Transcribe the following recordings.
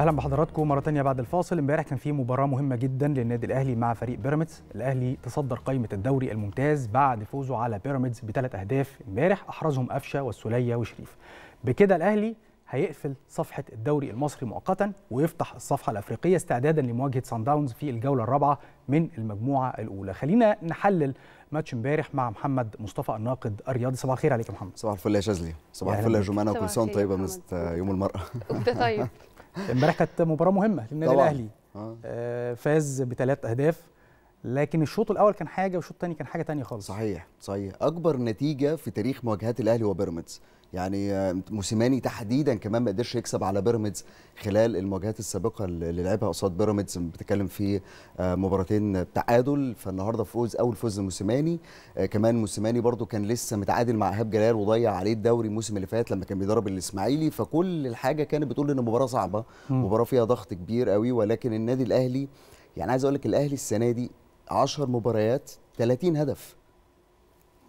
اهلا بحضراتكم مره ثانيه بعد الفاصل امبارح كان في مباراه مهمه جدا للنادي الاهلي مع فريق بيراميدز الاهلي تصدر قائمه الدوري الممتاز بعد فوزه على بيراميدز بثلاث اهداف امبارح احرزهم قفشه والسوليه وشريف بكده الاهلي هيقفل صفحه الدوري المصري مؤقتا ويفتح الصفحه الافريقيه استعدادا لمواجهه سان داونز في الجوله الرابعه من المجموعه الاولى خلينا نحلل ماتش امبارح مع محمد مصطفى الناقد الرياضي صباح الخير عليك يا محمد صباح الفل يا شاذلي صباح الفل يا جمانه وكل سنه طيبه من يوم المراه طيب امبارح كانت مباراه مهمه للنادي الاهلي آه. آه. فاز بثلاث اهداف لكن الشوط الاول كان حاجه والشوط الثاني كان حاجه ثانيه خالص صحيح صحيح اكبر نتيجه في تاريخ مواجهات الاهلي وبيراميدز يعني آه، موسيماني تحديدا كمان ما قدرش يكسب على بيراميدز خلال المواجهات السابقه اللي لعبها قصاد بيراميدز بتتكلم في آه، مباراتين تعادل فالنهارده فوز اول فوز لموسيماني آه، كمان موسيماني برده كان لسه متعادل مع ايهاب جلال وضيع عليه الدوري الموسم اللي فات لما كان بيدرب الاسماعيلي فكل الحاجه كانت بتقول ان المباراه صعبه مباراه فيها ضغط كبير قوي ولكن النادي الاهلي يعني عايز اقول لك الاهلي السنه دي 10 مباريات 30 هدف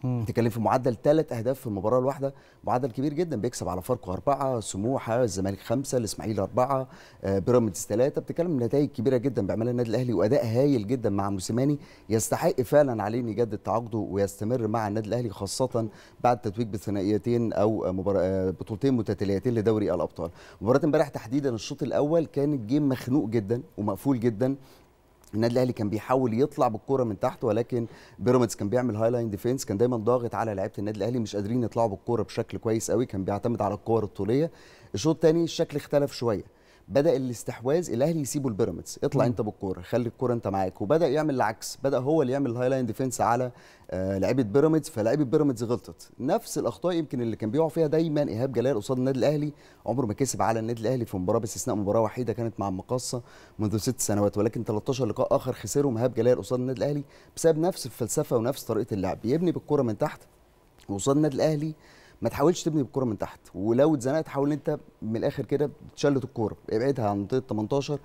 بتتكلم في معدل ثلاث اهداف في المباراه الواحده معدل كبير جدا بيكسب على فاركو اربعه سموحه الزمالك خمسه الاسماعيلي اربعه آه، بيراميدز ثلاثه بتتكلم نتائج كبيره جدا بيعملها النادي الاهلي واداء هايل جدا مع موسيماني يستحق فعلا عليه ان يجدد تعاقده ويستمر مع النادي الاهلي خاصه بعد تتويج بثنائيتين او آه، بطولتين متتاليتين لدوري الابطال مباراه امبارح تحديدا الشوط الاول كان الجيم مخنوق جدا ومقفول جدا النادي الاهلي كان بيحاول يطلع بالكوره من تحت ولكن بيراميدز كان بيعمل هاي لاين ديفينس كان دايما ضاغط على لعيبه النادي الاهلي مش قادرين يطلعوا بالكوره بشكل كويس قوي كان بيعتمد على الكور الطوليه الشوط الثاني الشكل اختلف شويه بدا الاستحواذ الاهلي يسيبه البيراميدز اطلع مم. انت بالكوره خلي الكوره انت معاك وبدا يعمل العكس بدا هو اللي يعمل الهاي لاين ديفنس على آه، لعيبه بيراميدز فلعيبه بيراميدز غلطت نفس الاخطاء يمكن اللي كان بيقع فيها دايما ايهاب جلال قصاد النادي الاهلي عمره ما كسب على النادي الاهلي في مباراه باستثناء مباراه وحيده كانت مع المقاصه منذ ست سنوات ولكن 13 لقاء اخر خسرهم ايهاب جلال قصاد النادي الاهلي بسبب نفس الفلسفه ونفس طريقه اللعب يبني بالكوره من تحت وقصاد النادي الاهلي ما تحاولش تبني بالكره من تحت ولو اتزنقت حاول انت من الاخر كده تشلت الكوره ابعدها عن منطقه 18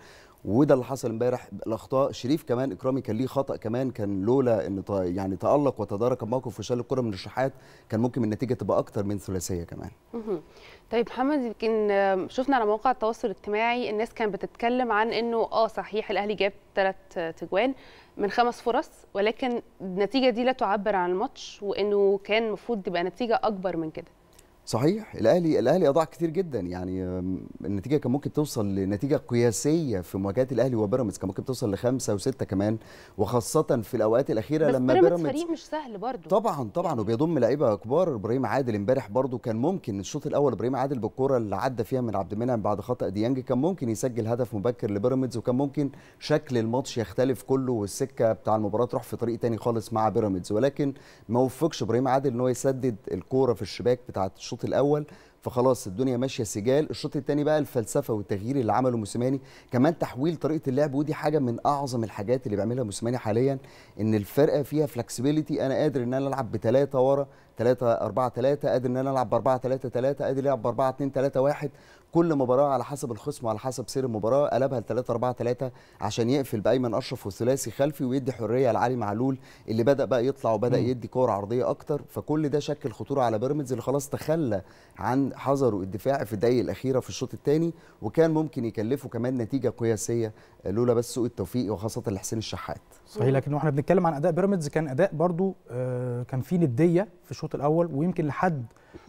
وده اللي حصل امبارح الاخطاء شريف كمان اكرامي كان ليه خطا كمان كان لولا ان يعني تالق وتدارك الموقف وشال الكره من الشحات كان ممكن النتيجه تبقى اكتر من ثلاثيه كمان طيب محمد يمكن شفنا على مواقع التواصل الاجتماعي الناس كانت بتتكلم عن انه اه صحيح الاهلي جاب ثلاث تجوان من خمس فرص ولكن النتيجه دي لا تعبر عن الماتش وانه كان المفروض تبقى نتيجه اكبر من كده صحيح الاهلي الاهلي اضاع كتير جدا يعني النتيجه كان ممكن توصل لنتيجه قياسيه في مواجهه الاهلي وبيراميدز كان ممكن توصل لخمسه وسته كمان وخاصه في الاوقات الاخيره بس لما بيراميدز فريق مش سهل برضه طبعا طبعا يعني وبيضم لعيبه كبار ابراهيم عادل امبارح برضه كان ممكن الشوط الاول ابراهيم عادل بالكوره اللي عدى فيها من عبد المنعم بعد خطا ديانج كان ممكن يسجل هدف مبكر لبيراميدز وكان ممكن شكل الماتش يختلف كله والسكه بتاع المباراه تروح في طريق تاني خالص مع بيراميدز ولكن ما وفقش ابراهيم عادل ان هو يسدد الكوره في الشباك بتاعت الشوط الشوط الاول فخلاص الدنيا ماشيه سجال الشوط الثاني بقى الفلسفه والتغيير اللي عمله موسيماني كمان تحويل طريقه اللعب ودي حاجه من اعظم الحاجات اللي بيعملها موسيماني حاليا ان الفرقه فيها فلكسبيليتي انا قادر ان انا العب بثلاثه ورا 3 4 3 قادر ان انا العب ب 4 3 3 قادر العب ب 4 2 3 1 كل مباراه على حسب الخصم وعلى حسب سير المباراه قلبها ل 3 4 3 عشان يقفل بايمن اشرف وثلاثي خلفي ويدي حريه لعلي معلول اللي بدا بقى يطلع وبدا يدي كور عرضيه اكتر فكل ده شكل خطوره على بيراميدز اللي خلاص تخلى عن حذره الدفاعي في الدقائق الاخيره في الشوط الثاني وكان ممكن يكلفه كمان نتيجه قياسيه لولا بس سوء التوفيق وخاصه لحسين الشحات صحيح لكن واحنا بنتكلم عن اداء بيراميدز كان اداء برضو آه، كان فيه نديه في الشوط الاول ويمكن لحد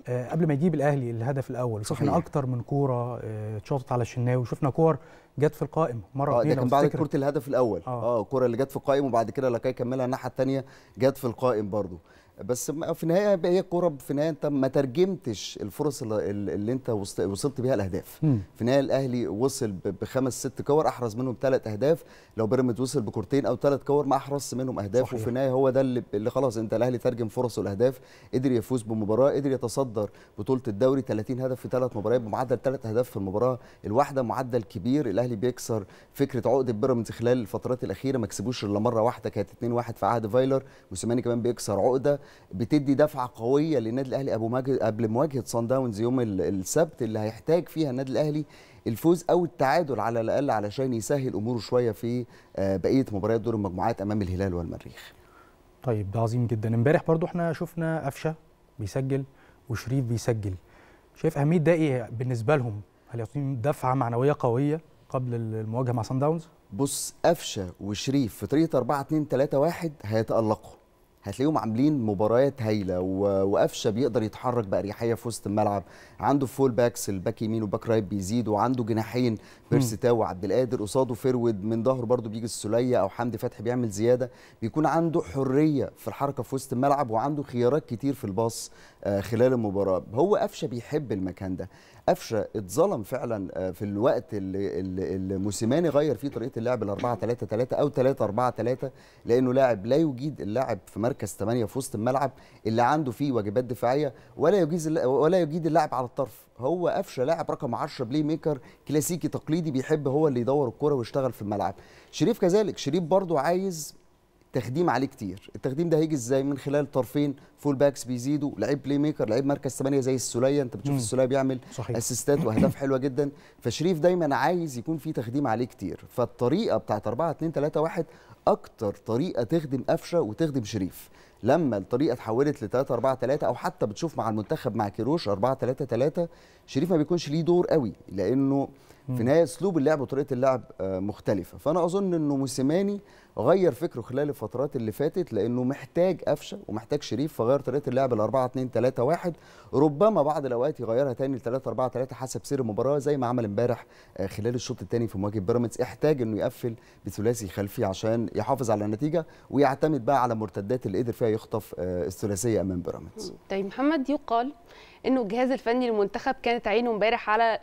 آه، قبل ما يجيب الاهلي الهدف الاول شفنا اكتر من كوره آه، اتشاطت على الشناوي وشفنا كور جت في القائم مره آه ده بعد كره الهدف الاول اه الكوره آه، اللي جت في القائم وبعد كده لكاي كملها الناحيه الثانيه جت في القائم برضو بس في النهايه هي الكوره إيه في النهايه انت ما ترجمتش الفرص اللي, اللي انت وصلت بيها الاهداف في النهايه الاهلي وصل بخمس ست كور احرز منهم ثلاث اهداف لو بيراميدز وصل بكورتين او ثلاث كور ما احرزش منهم اهداف صحيح. وفي النهايه هو ده اللي, اللي خلاص انت الاهلي ترجم فرصه لاهداف قدر يفوز بمباراه قدر يتصدر بطوله الدوري 30 هدف في ثلاث مباريات بمعدل ثلاث اهداف في المباراه الواحده معدل كبير الاهلي بيكسر فكره عقده بيراميدز خلال الفترات الاخيره ما كسبوش الا مره واحده كانت 2-1 في عهد فايلر موسيماني كمان بيكسر عقده بتدي دفعه قويه للنادي الاهلي ابو ماجد قبل مواجهه سان داونز يوم السبت اللي هيحتاج فيها النادي الاهلي الفوز او التعادل على الاقل علشان يسهل اموره شويه في آه، بقيه مباريات دور المجموعات امام الهلال والمريخ. طيب ده عظيم جدا امبارح برضو احنا شفنا قفشه بيسجل وشريف بيسجل شايف اهميه ده ايه بالنسبه لهم هل يعطيهم دفعه معنويه قويه قبل المواجهه مع سان داونز؟ بص قفشه وشريف في طريقه 4 2 3 1 هيتالقوا هتلاقيهم عاملين مباريات هايله وقفشه بيقدر يتحرك باريحيه في وسط الملعب عنده فول باكس الباك يمين وباك رايت بيزيد وعنده جناحين بيرسيتا وعبد القادر قصاده فرود من ظهره برده بيجي السليه او حمدي فتحي بيعمل زياده بيكون عنده حريه في الحركه في وسط الملعب وعنده خيارات كتير في الباص آه، خلال المباراه هو قفشه بيحب المكان ده قفشه اتظلم فعلا آه، في الوقت اللي, اللي موسيماني غير فيه طريقه اللعب ل 4 3 3 او 3 4 3 لانه لاعب لا يجيد اللاعب في مركز 8 في وسط الملعب اللي عنده فيه واجبات دفاعيه ولا يجيز ولا يجيد اللاعب على الطرف هو قفشه لاعب رقم 10 بلاي ميكر كلاسيكي تقليدي بيحب هو اللي يدور الكوره ويشتغل في الملعب شريف كذلك شريف برضو عايز تخديم عليه كتير التخديم ده هيجي ازاي من خلال طرفين فول باكس بيزيدوا لعيب بلاي ميكر لعيب مركز 8 زي السوليه انت بتشوف السوليه بيعمل صحيح. اسيستات واهداف حلوه جدا فشريف دايما عايز يكون في تخديم عليه كتير فالطريقه بتاعت 4 2 3 1 اكتر طريقه تخدم قفشه وتخدم شريف لما الطريقه اتحولت ل 3 4 3 او حتى بتشوف مع المنتخب مع كيروش 4 3 3 شريف ما بيكونش ليه دور قوي لانه في النهايه اسلوب اللعب وطريقه اللعب آه، مختلفه فانا اظن انه موسيماني غير فكره خلال الفترات اللي فاتت لانه محتاج قفشه ومحتاج شريف فغير طريقه اللعب ل 4 2 3 1 ربما بعض الاوقات يغيرها تاني ل 3 4 3 حسب سير المباراه زي ما عمل امبارح آه، خلال الشوط الثاني في مواجهه بيراميدز احتاج انه يقفل بثلاثي خلفي عشان يحافظ على النتيجه ويعتمد بقى على مرتدات اللي قدر فيها يخطف آه، الثلاثيه امام بيراميدز. طيب محمد يقال انه الجهاز الفني للمنتخب كانت عينه امبارح على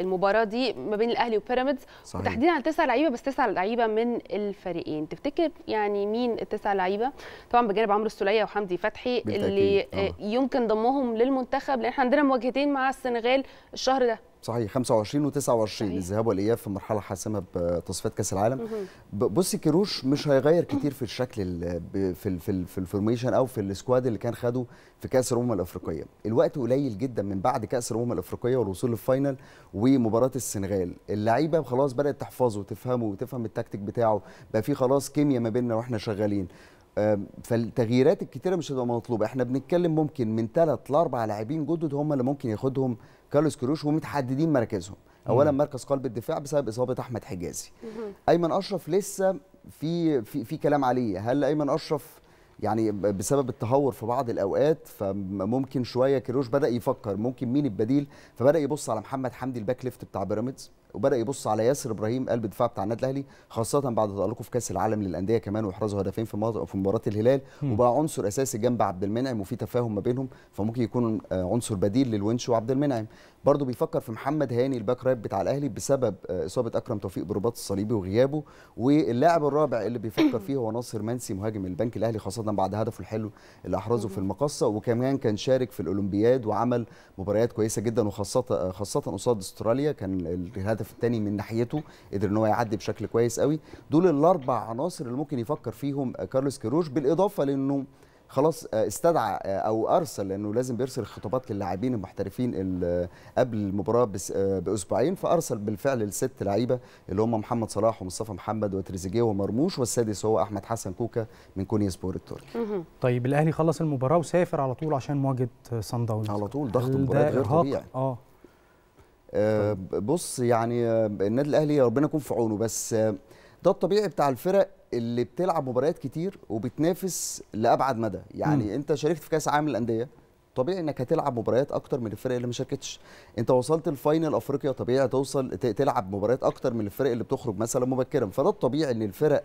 المباراه دي ما بين الاهلي وبيراميدز وتحديدا على تسع لعيبه بس تسع لعيبه من الفريقين تفتكر يعني مين التسع لعيبه طبعا بجانب عمرو السوليه وحمدي فتحي بالتأكيد. اللي آه. يمكن ضمهم للمنتخب لان احنا عندنا مواجهتين مع السنغال الشهر ده صحيح 25 و29 الذهاب والاياب في مرحله حاسمه بتصفيات كاس العالم بصي كيروش مش هيغير كتير في الشكل في في, في الفورميشن او في السكواد اللي كان خده في كاس الامم الافريقيه الوقت قليل جدا من بعد كاس الامم الافريقيه والوصول للفاينل ومباراه السنغال اللعيبه خلاص بدات تحفظه وتفهمه وتفهم التكتيك بتاعه بقى في خلاص كيمياء ما بيننا واحنا شغالين فالتغييرات الكتيره مش هتبقى مطلوبه احنا بنتكلم ممكن من ثلاث لاربع لاعبين جدد هم اللي ممكن ياخدهم كارلوس كروش ومتحددين مراكزهم اولا مركز قلب الدفاع بسبب اصابه احمد حجازي ايمن اشرف لسه في في في كلام عليه هل ايمن اشرف يعني بسبب التهور في بعض الاوقات فممكن شويه كروش بدا يفكر ممكن مين البديل فبدا يبص على محمد حمدي الباك ليفت بتاع بيراميدز وبدا يبص على ياسر ابراهيم قلب دفاع بتاع النادي الاهلي خاصه بعد تالقه في كاس العالم للانديه كمان واحرازه هدفين في في مباراه الهلال وبقى عنصر اساسي جنب عبد المنعم وفي تفاهم ما بينهم فممكن يكون آه، عنصر بديل للونش وعبد المنعم برضه بيفكر في محمد هاني الباك رايت بتاع الاهلي بسبب آه، اصابه اكرم توفيق برباط الصليبي وغيابه واللاعب الرابع اللي بيفكر فيه هو ناصر منسي مهاجم البنك الاهلي خاصه بعد هدفه الحلو اللي احرزه في المقصه وكمان كان شارك في الاولمبياد وعمل مباريات كويسه جدا وخاصه آه، خاصه قصاد استراليا كان الهدف الهدف الثاني من ناحيته قدر ان هو يعدي بشكل كويس قوي دول الاربع عناصر اللي ممكن يفكر فيهم كارلوس كيروش بالاضافه لانه خلاص آه، استدعى آه، او ارسل لانه لازم بيرسل خطابات للاعبين المحترفين آه، قبل المباراه باسبوعين فارسل بالفعل الست لعيبه اللي هم محمد صلاح ومصطفى محمد وتريزيجيه ومرموش والسادس هو احمد حسن كوكا من كونيا سبور التركي. طيب الاهلي خلص المباراه وسافر على طول عشان مواجهه صن داونز. على طول ضغط مباراه غير طبيعي. اه آه، طيب. بص يعني آه، النادي الاهلي ربنا يكون في عونه بس آه، ده الطبيعي بتاع الفرق اللي بتلعب مباريات كتير وبتنافس لابعد مدى يعني م. انت شاركت في كاس عالم الانديه طبيعي انك هتلعب مباريات اكتر من الفرق اللي ما شاركتش انت وصلت الفاينل افريقيا طبيعي توصل تلعب مباريات اكتر من الفرق اللي بتخرج مثلا مبكرا فده الطبيعي ان الفرق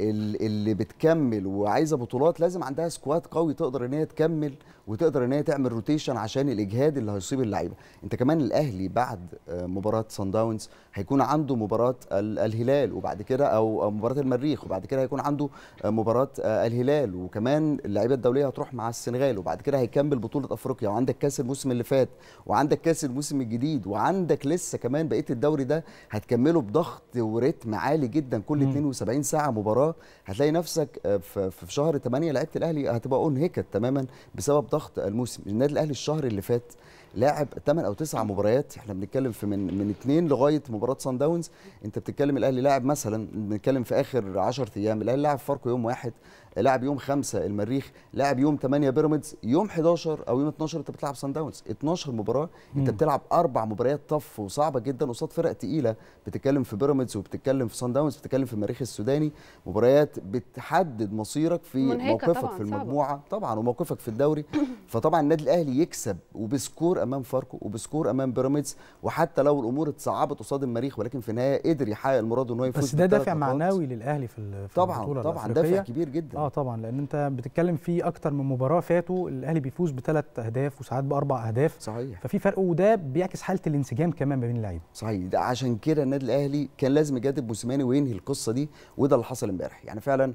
اللي بتكمل وعايزه بطولات لازم عندها سكواد قوي تقدر ان هي تكمل وتقدر ان هي تعمل روتيشن عشان الاجهاد اللي هيصيب اللعيبه انت كمان الاهلي بعد آه، مباراه سان داونز هيكون عنده مباراه الهلال وبعد كده او مباراه المريخ وبعد كده هيكون عنده آه، مباراه آه، الهلال وكمان اللعيبه الدوليه هتروح مع السنغال وبعد كده هيكمل بطوله افريقيا وعندك كاس الموسم اللي فات وعندك كاس الموسم الجديد وعندك لسه كمان بقيه الدوري ده هتكمله بضغط وريتم عالي جدا كل 72 ساعه مباراه هتلاقي نفسك آه، في شهر 8 لعيبه الاهلي هتبقى انهكت تماما بسبب ضغط الموسم النادي الاهلي الشهر اللي فات لاعب 8 او 9 مباريات احنا بنتكلم في من من 2 لغايه مباراه سان داونز انت بتتكلم الاهلي لاعب مثلا بنتكلم في اخر 10 ايام الاهلي لاعب فاركو يوم واحد لاعب يوم 5 المريخ لاعب يوم 8 بيراميدز يوم 11 او يوم 12 انت بتلعب سان داونز 12 مباراه انت بتلعب اربع مباريات طف وصعبه جدا قصاد فرق تقيله بتتكلم في بيراميدز وبتتكلم في سان داونز بتتكلم في المريخ السوداني مباريات بتحدد مصيرك في موقفك في المجموعه صعبة. طبعا وموقفك في الدوري فطبعا النادي الاهلي يكسب وبسكور امام فاركو وبسكور امام بيراميدز وحتى لو الامور اتصعبت قصاد المريخ ولكن في النهايه قدر يحقق المراد ان هو يفوز بس ده دافع معنوي للاهلي في, في طبعا البطوله طبعا دافع كبير جدا اه طبعا لان انت بتتكلم في اكتر من مباراه فاتوا الاهلي بيفوز بثلاث اهداف وساعات باربع اهداف صحيح ففي فرق وده بيعكس حاله الانسجام كمان ما بين اللعيبه صحيح ده عشان كده النادي الاهلي كان لازم يجادب موسيماني وينهي القصه دي وده اللي حصل امبارح يعني فعلا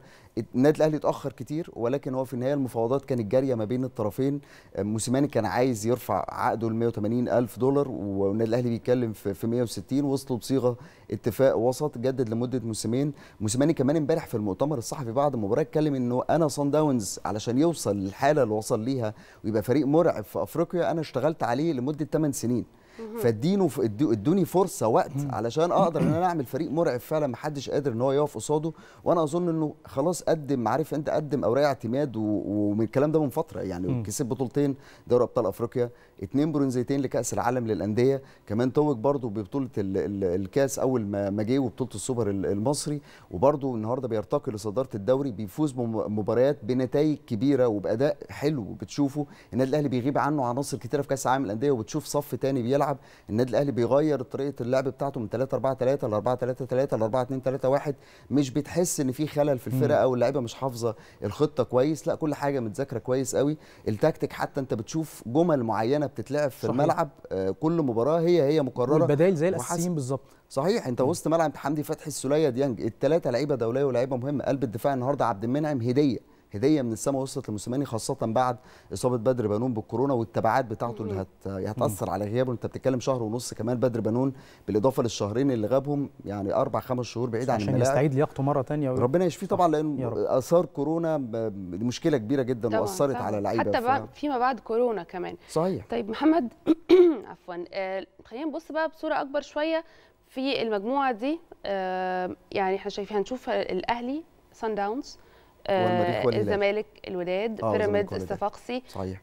النادي الاهلي اتاخر كتير ولكن هو في النهايه المفاوضات كانت جاريه ما بين الطرفين آه، موسيماني كان عايز يرفع عقده ل 180 الف دولار والنادي الاهلي بيتكلم في 160 وصلوا بصيغه اتفاق وسط جدد لمده موسمين موسيماني كمان امبارح في المؤتمر الصحفي بعد المباراه اتكلم انه انا صن داونز علشان يوصل للحاله اللي وصل ليها ويبقى فريق مرعب في افريقيا انا اشتغلت عليه لمده 8 سنين فادينه ادوني فرصه وقت علشان اقدر ان انا اعمل فريق مرعب فعلا ما حدش قادر ان هو يقف قصاده وانا اظن انه خلاص قدم عارف انت قدم اوراق اعتماد ومن الكلام ده من فتره يعني كسب بطولتين دوري ابطال افريقيا اتنين برونزيتين لكاس العالم للانديه كمان توج برضه ببطوله الكاس اول ما جه وبطوله السوبر المصري وبرضه النهارده بيرتقي لصداره الدوري بيفوز بمباريات بنتائج كبيره وباداء حلو بتشوفه النادي الاهلي بيغيب عنه عناصر كتيره في كاس العالم للانديه وبتشوف صف تاني بيلعب النادي الاهلي بيغير طريقه اللعب بتاعته من 3 4 3 ل 4 3 3 ل 4 2 3 1 مش بتحس ان في خلل في الفرقه او اللعيبه مش حافظه الخطه كويس لا كل حاجه متذاكره كويس قوي التكتيك حتى انت بتشوف جمل معينه معينه بتتلعب في صحيح. الملعب آه، كل مباراه هي هي مكرره والبدائل زي الاساسيين بالظبط صحيح انت وسط ملعب حمدي فتحي السوليه ديانج الثلاثه لعيبه دوليه ولاعيبه مهمه قلب الدفاع النهارده عبد المنعم هديه هديه من السماء وصلت لموسيماني خاصه بعد اصابه بدر بنون بالكورونا والتبعات بتاعته اللي هت... هتاثر على غيابه انت بتتكلم شهر ونص كمان بدر بنون بالاضافه للشهرين اللي غابهم يعني اربع خمس شهور بعيد عن الملاعب عشان يستعيد لياقته مره ثانيه و... ربنا يشفيه طبعا لان اثار كورونا مشكله كبيره جدا واثرت صحيح. على لعيبه حتى ف... فيما بعد كورونا كمان صحيح طيب محمد عفوا آه خلينا نبص بقى بصوره اكبر شويه في المجموعه دي آه يعني احنا شايفين هنشوف الاهلي سان داونز آه، الزمالك الوداد آه، بيراميدز الصفاقسي صحيح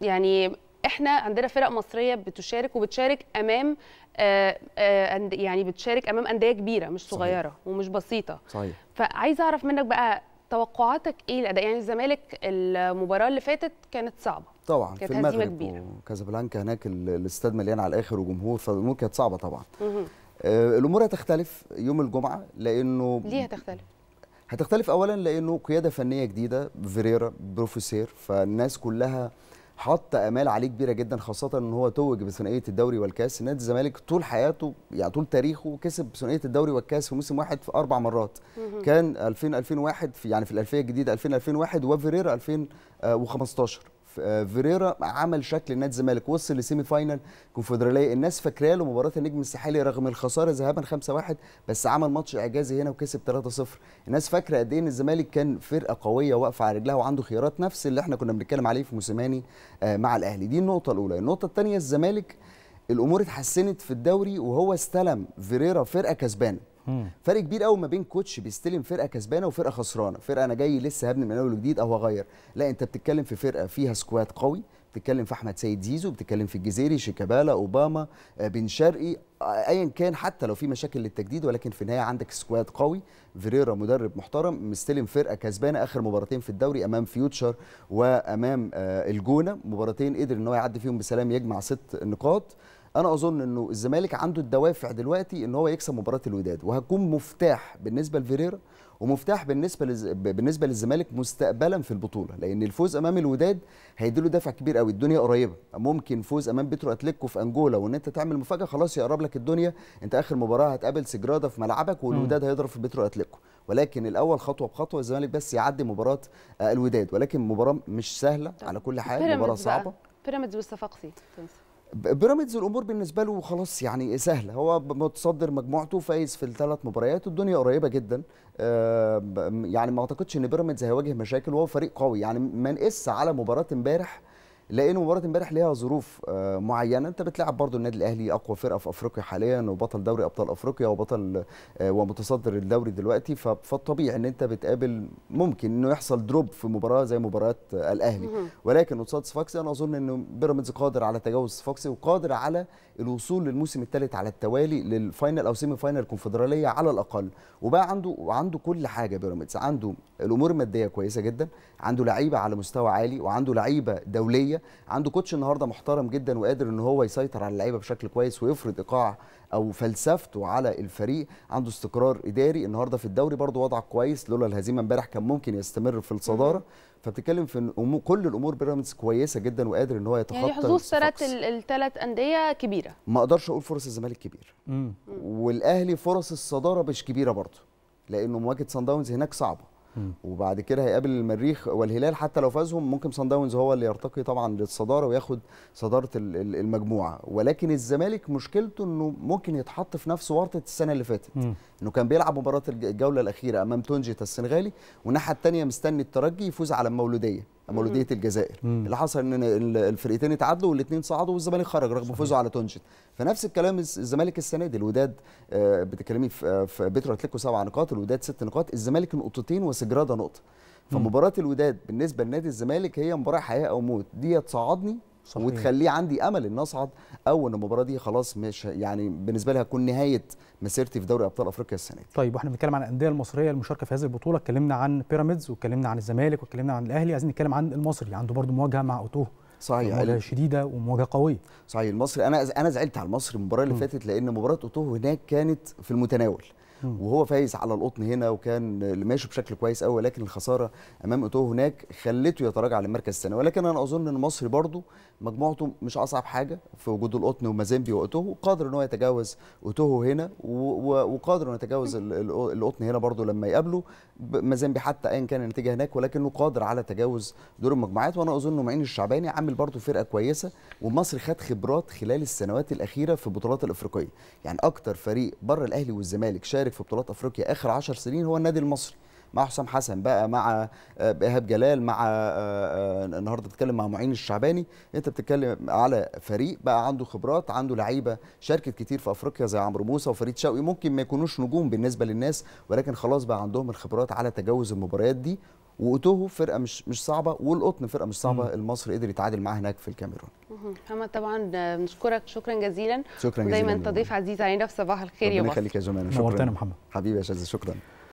يعني احنا عندنا فرق مصريه بتشارك وبتشارك امام آآ آه، آآ يعني بتشارك امام انديه كبيره مش صغيره صحيح. ومش بسيطه صحيح فعايزه اعرف منك بقى توقعاتك ايه الاداء يعني الزمالك المباراه اللي فاتت كانت صعبه طبعا كانت في المغرب وكازابلانكا هناك الاستاد مليان على الاخر وجمهور فالامور كانت صعبه طبعا الامور هتختلف يوم الجمعه لانه ليه هتختلف هتختلف اولا لانه قياده فنيه جديده فيريرا بروفيسير فالناس كلها حط امال عليه كبيره جدا خاصه ان هو توج بثنائيه الدوري والكاس نادي الزمالك طول حياته يعني طول تاريخه كسب ثنائيه الدوري والكاس في موسم واحد في اربع مرات كان 2000 2001 في يعني في الالفيه الجديده 2000 2001 وفيريرا 2015 آه، فيريرا عمل شكل نادي الزمالك وصل لسيمي فاينل كونفدراليه الناس فاكراه له مباراه النجم الساحلي رغم الخساره ذهابا 5-1 بس عمل ماتش اعجازي هنا وكسب 3-0 الناس فاكره قد ايه ان الزمالك كان فرقه قويه واقفه على رجلها وعنده خيارات نفس اللي احنا كنا بنتكلم عليه في موسيماني آه، مع الاهلي دي النقطه الاولى النقطه الثانيه الزمالك الامور اتحسنت في الدوري وهو استلم فيريرا فرقه كسبانه فرق كبير قوي ما بين كوتش بيستلم فرقه كسبانه وفرقه خسرانه فرقه انا جاي لسه هبني من اول وجديد او هغير لا انت بتتكلم في فرقه فيها سكواد قوي بتتكلم في احمد سيد زيزو بتتكلم في الجزيري شيكابالا اوباما آه، بن شرقي آه، ايا كان حتى لو في مشاكل للتجديد ولكن في النهايه عندك سكواد قوي فيريرا مدرب محترم مستلم فرقه كسبانه اخر مباراتين في الدوري امام فيوتشر وامام آه، الجونه مباراتين قدر ان هو يعدي فيهم بسلام يجمع ست نقاط انا اظن انه الزمالك عنده الدوافع دلوقتي ان هو يكسب مباراه الوداد وهتكون مفتاح بالنسبه لفيريرا ومفتاح بالنسبه لز... بالنسبه للزمالك مستقبلا في البطوله لان الفوز امام الوداد هيديله دفع كبير قوي الدنيا قريبه ممكن فوز امام بيترو اتليكو في انجولا وان انت تعمل مفاجاه خلاص يقرب لك الدنيا انت اخر مباراه هتقابل سجرادا في ملعبك والوداد هيضرب في بيترو اتليكو ولكن الاول خطوه بخطوه الزمالك بس يعدي مباراه آه، الوداد ولكن مباراه مش سهله على كل حال مباراه صعبه بيراميدز والصفاقسي تنسى بيراميدز الامور بالنسبه له خلاص يعني سهله هو متصدر مجموعته فايز في الثلاث مباريات الدنيا قريبه جدا آه، يعني ما اعتقدش ان بيراميدز هيواجه مشاكل وهو فريق قوي يعني ما نقس على مباراه امبارح لان مباراه امبارح ليها ظروف آه، معينه انت بتلعب برضو النادي الاهلي اقوى فرقه في افريقيا حاليا وبطل دوري ابطال افريقيا وبطل آه، ومتصدر الدوري دلوقتي فالطبيعي ان انت بتقابل ممكن انه يحصل دروب في مباراه زي مباراه آه، الاهلي ولكن قصاد صفاقسي انا اظن ان بيراميدز قادر على تجاوز صفاقسي وقادر على الوصول للموسم الثالث على التوالي للفاينل او سيمي فاينل الكونفدراليه على الاقل وبقى عنده عنده كل حاجه بيراميدز عنده الامور الماديه كويسه جدا عنده لعيبه على مستوى عالي وعنده لعيبه دوليه العالميه عنده كوتش النهارده محترم جدا وقادر ان هو يسيطر على اللعيبه بشكل كويس ويفرض ايقاع او فلسفته على الفريق عنده استقرار اداري النهارده في الدوري برضه وضعه كويس لولا الهزيمه امبارح كان ممكن يستمر في الصداره فبتتكلم في ان كل الامور بيراميدز كويسه جدا وقادر ان هو يعني يتخطى يعني حظوظ ثلاث الثلاث انديه كبيره ما اقدرش اقول فرص الزمالك كبير والاهلي فرص الصداره مش كبيره برضه لانه مواجهه سان داونز هناك صعبه وبعد كده هيقابل المريخ والهلال حتى لو فازهم ممكن سان داونز هو اللي يرتقي طبعا للصداره وياخد صداره المجموعه ولكن الزمالك مشكلته انه ممكن يتحط في نفس ورطه السنه اللي فاتت انه كان بيلعب مباراه الجوله الاخيره امام تونجيتا السنغالي والناحيه الثانيه مستني الترجي يفوز على المولوديه مولوديه الجزائر مم. اللي حصل ان الفرقتين اتعادلوا والاثنين صعدوا والزمالك خرج رغم فوزه على تونجت فنفس الكلام الزمالك السنه دي الوداد آه بتتكلمي في, آه، في بيترو اتلتيكو سبع نقاط الوداد ست نقاط الزمالك نقطتين وسجراده نقطه فمباراه الوداد بالنسبه لنادي الزمالك هي مباراه حياه او موت دي تصعدني صحيح. وتخليه عندي امل ان اصعد او ان المباراه دي خلاص مش يعني بالنسبه لي هتكون نهايه مسيرتي في دوري ابطال افريقيا السنه دي. طيب واحنا بنتكلم عن الانديه المصريه المشاركه في هذه البطوله اتكلمنا عن بيراميدز واتكلمنا عن الزمالك واتكلمنا عن الاهلي عايزين نتكلم عن المصري عنده برضه مواجهه مع اوتوه صحيح مواجهه شديده ومواجهه قويه صحيح المصري انا انا زعلت على المصري المباراه اللي م. فاتت لان مباراه اوتوه هناك كانت في المتناول وهو فايز على القطن هنا وكان اللي ماشي بشكل كويس قوي ولكن الخساره امام اوتو هناك خلته يتراجع للمركز الثاني ولكن انا اظن ان مصر برضو مجموعته مش اصعب حاجه في وجود القطن ومازيمبي واوتوهو قادر ان هو يتجاوز اوتوهو هنا وقادر ان يتجاوز القطن هنا برضو لما يقابله مازيمبي حتى ايا كان النتيجه هناك ولكنه قادر على تجاوز دور المجموعات وانا اظن معين الشعباني عامل برضو فرقه كويسه ومصر خد خبرات خلال السنوات الاخيره في البطولات الافريقيه يعني اكتر فريق بره الاهلي والزمالك شارك مشارك في بطولات افريقيا اخر 10 سنين هو النادي المصري مع حسام حسن بقى مع آه، ايهاب جلال مع آه، آه، النهارده بتتكلم مع معين الشعباني انت بتتكلم على فريق بقى عنده خبرات عنده لعيبه شاركت كتير في افريقيا زي عمرو موسى وفريد شوقي ممكن ما يكونوش نجوم بالنسبه للناس ولكن خلاص بقى عندهم الخبرات على تجاوز المباريات دي واوتوهو فرقه مش مش صعبه والقطن فرقه مش صعبه مم. المصري قدر يتعادل معاها هناك في الكاميرون محمد طبعا آه، بنشكرك شكرا جزيلا شكرا جزيلا دايما تضيف عزيز علينا في صباح الخير يا مصر يخليك يا جمال شكرا محمد حبيبي يا شاذ شكرا